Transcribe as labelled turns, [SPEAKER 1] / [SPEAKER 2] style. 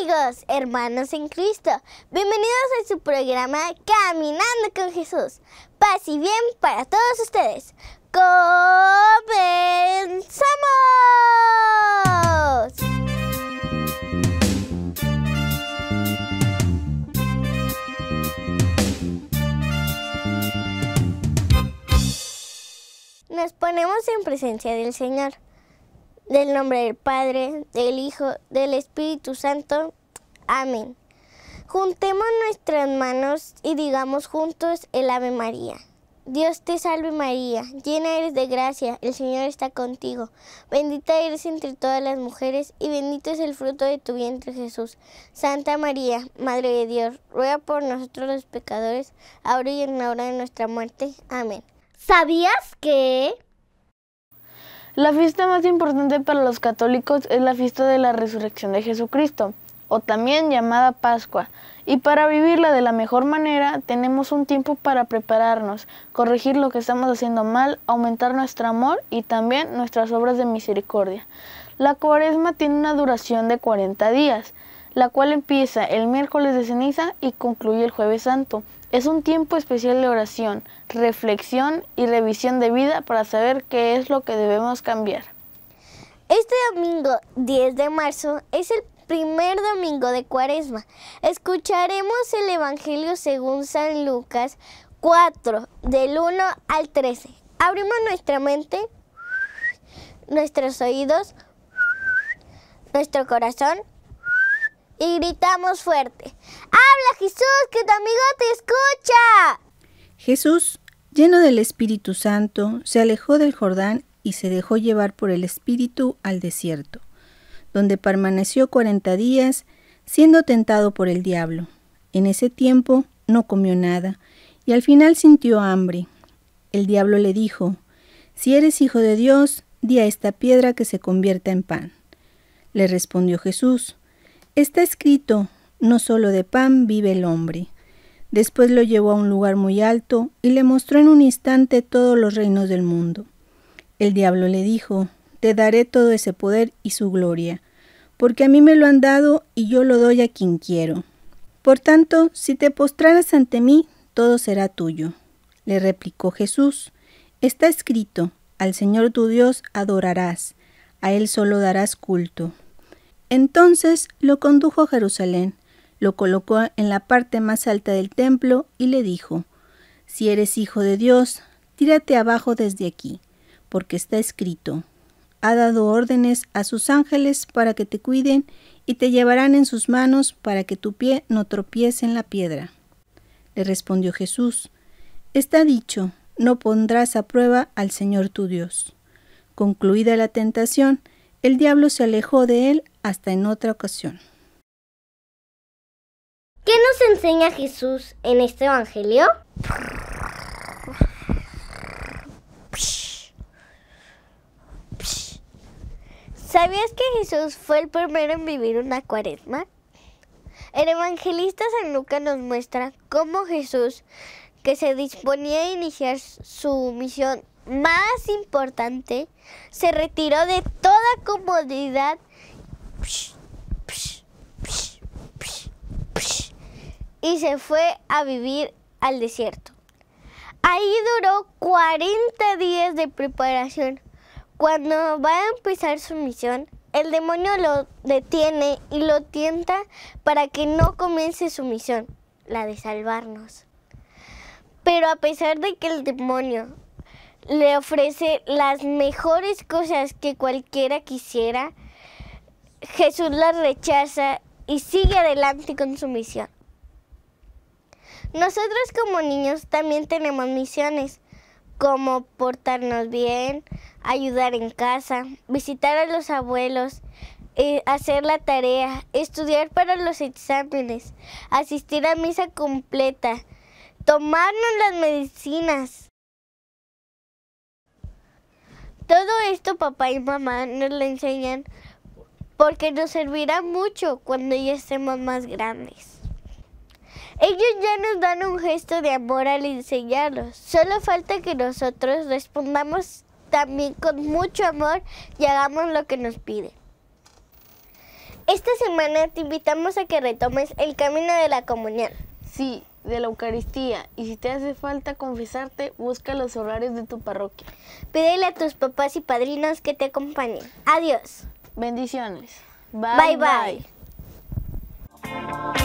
[SPEAKER 1] amigos, hermanos en Cristo, bienvenidos a su programa Caminando con Jesús. Paz y bien para todos ustedes. ¡Comenzamos! Nos ponemos en presencia del Señor. Del nombre del Padre, del Hijo, del Espíritu Santo. Amén. Juntemos nuestras manos y digamos juntos el Ave María. Dios te salve María, llena eres de gracia, el Señor está contigo. Bendita eres entre todas las mujeres y bendito es el fruto de tu vientre Jesús. Santa María, Madre de Dios, ruega por nosotros los pecadores, ahora y en la hora de nuestra muerte. Amén. ¿Sabías
[SPEAKER 2] que... La fiesta más importante para los católicos es la fiesta de la resurrección de Jesucristo, o también llamada Pascua, y para vivirla de la mejor manera tenemos un tiempo para prepararnos, corregir lo que estamos haciendo mal, aumentar nuestro amor y también nuestras obras de misericordia. La cuaresma tiene una duración de 40 días, la cual empieza el miércoles de ceniza y concluye el jueves santo. Es un tiempo especial de oración, reflexión y revisión de vida para saber qué es lo que debemos cambiar. Este domingo 10 de
[SPEAKER 1] marzo es el primer domingo de Cuaresma. Escucharemos el Evangelio según San Lucas 4, del 1 al 13. Abrimos nuestra mente, nuestros oídos, nuestro corazón y gritamos fuerte, ¡Habla Jesús, que tu
[SPEAKER 3] amigo te escucha! Jesús, lleno del Espíritu Santo, se alejó del Jordán y se dejó llevar por el Espíritu al desierto, donde permaneció cuarenta días siendo tentado por el diablo. En ese tiempo no comió nada y al final sintió hambre. El diablo le dijo, Si eres hijo de Dios, di a esta piedra que se convierta en pan. Le respondió Jesús, Está escrito, no solo de pan vive el hombre. Después lo llevó a un lugar muy alto y le mostró en un instante todos los reinos del mundo. El diablo le dijo, Te daré todo ese poder y su gloria, porque a mí me lo han dado y yo lo doy a quien quiero. Por tanto, si te postraras ante mí, todo será tuyo. Le replicó Jesús, Está escrito, al Señor tu Dios adorarás, a Él solo darás culto. Entonces lo condujo a Jerusalén, lo colocó en la parte más alta del templo y le dijo, Si eres hijo de Dios, tírate abajo desde aquí, porque está escrito, ha dado órdenes a sus ángeles para que te cuiden y te llevarán en sus manos para que tu pie no tropiece en la piedra. Le respondió Jesús, Está dicho, no pondrás a prueba al Señor tu Dios. Concluida la tentación, el diablo se alejó de él hasta en otra ocasión.
[SPEAKER 1] ¿Qué nos enseña Jesús en este Evangelio? ¿Sabías que Jesús fue el primero en vivir una cuaresma? El evangelista San Lucas nos muestra cómo Jesús, que se disponía a iniciar su misión más importante, se retiró de toda comodidad y se fue a vivir al desierto. Ahí duró 40 días de preparación. Cuando va a empezar su misión, el demonio lo detiene y lo tienta para que no comience su misión, la de salvarnos. Pero a pesar de que el demonio le ofrece las mejores cosas que cualquiera quisiera, Jesús la rechaza y sigue adelante con su misión. Nosotros como niños también tenemos misiones, como portarnos bien, ayudar en casa, visitar a los abuelos, eh, hacer la tarea, estudiar para los exámenes, asistir a misa completa, tomarnos las medicinas. Todo esto papá y mamá nos lo enseñan porque nos servirá mucho cuando ya estemos más grandes. Ellos ya nos dan un gesto de amor al enseñarnos, solo falta que nosotros respondamos también con mucho amor y hagamos lo que nos piden. Esta semana te invitamos a que retomes el camino de la comunión. Sí, de la Eucaristía. Y si te hace falta confesarte, busca los horarios de tu parroquia. Pídele a tus papás y padrinos que te acompañen. Adiós. Bendiciones. bye. bye.